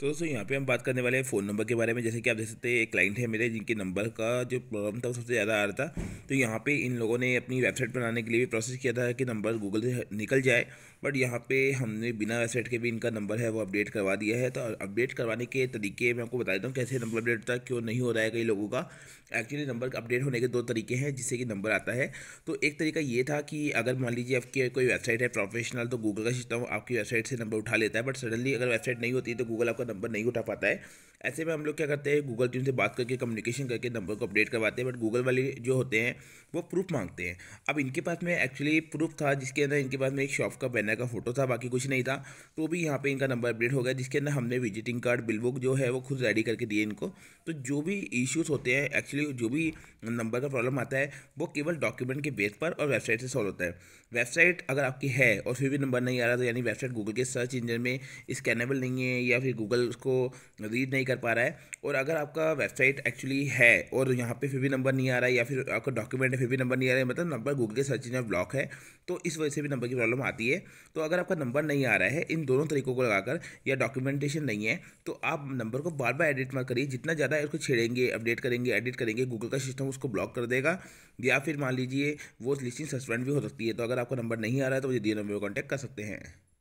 तो दोस्तों यहाँ पे हम बात करने वाले हैं फ़ोन नंबर के बारे में जैसे कि आप देख सकते हैं एक क्लाइंट है मेरे जिनके नंबर का जो प्रॉब्लम था वो सबसे ज़्यादा आ रहा था तो यहाँ पे इन लोगों ने अपनी वेबसाइट बनाने के लिए भी प्रोसेस किया था कि नंबर गूगल से निकल जाए बट यहाँ पे हमने बिना वेबसाइट के भी इनका नंबर है वो अपडेट करवा दिया है तो अपडेट करवाने के तरीके मैं आपको बता देता हूँ कैसे नंबर अपडेट होता है क्यों नहीं हो रहा है कई लोगों का एक्चुअली नंबर अपडेट होने के दो तरीके हैं जिससे कि नंबर आता है तो एक तरीका ये था कि अगर मान लीजिए तो आपकी कोई वेबसाइट है प्रोफेशनल तो गूगल का सिस्टम आपकी वेबसाइट से नंबर उठा लेता है बट सडनली अगर वेबसाइट नहीं होती तो गूगल आपको आपका नंबर नहीं उठा पाता है ऐसे में हम लोग क्या करते हैं गूगल टीम से बात करके कम्युनिकेशन करके नंबर को अपडेट करवाते हैं बट गूगल वाले जो होते हैं वो प्रूफ मांगते हैं अब इनके पास में एक्चुअली प्रूफ था जिसके अंदर इनके पास में एक शॉप का बैनर का फोटो था बाकी कुछ नहीं था तो भी यहाँ पर इनका नंबर अपडेट हो गया जिसके अंदर हमने विजिटिंग कार्ड बिल बुक जो है वो खुद रेडी करके दिए इनको तो जो भी इश्यूज़ होते हैं एक्चुअली जो भी नंबर का प्रॉब्लम आता है वो केवल डॉक्यूमेंट के बेस पर और वेबसाइट से सॉल्व होता है वेबसाइट अगर आपकी है और फिर भी नंबर नहीं आ रहा तो यानी वेबसाइट गूगल के सर्च इंजन में स्कैनेबल नहीं है या फिर गूगल गूगल उसको रीड नहीं कर पा रहा है और अगर आपका वेबसाइट एक्चुअली है और यहाँ पे फिर भी नंबर नहीं आ रहा है या फिर आपका डॉक्यूमेंट है फिर भी नंबर नहीं आ रहा है मतलब नंबर गूगल के सर्च इंजन ब्लॉक है तो इस वजह से भी नंबर की प्रॉब्लम आती है तो अगर आपका नंबर नहीं आ रहा है इन दोनों तरीकों को लगाकर या डॉक्यूमेंटेशन नहीं है तो आप नंबर को बार बार एडिट मत करिए जितना ज़्यादा उसको छेड़ेंगे अपडेट करेंगे एडिट करेंगे गूगल का सिस्टम उसको ब्लॉक कर देगा या फिर मान लीजिए वो लिस्टिंग सस्पेंड भी हो सकती है तो अगर आपका नंबर नहीं आ रहा है तो मुझे दिए नंबर पर कॉन्टैक्ट कर सकते हैं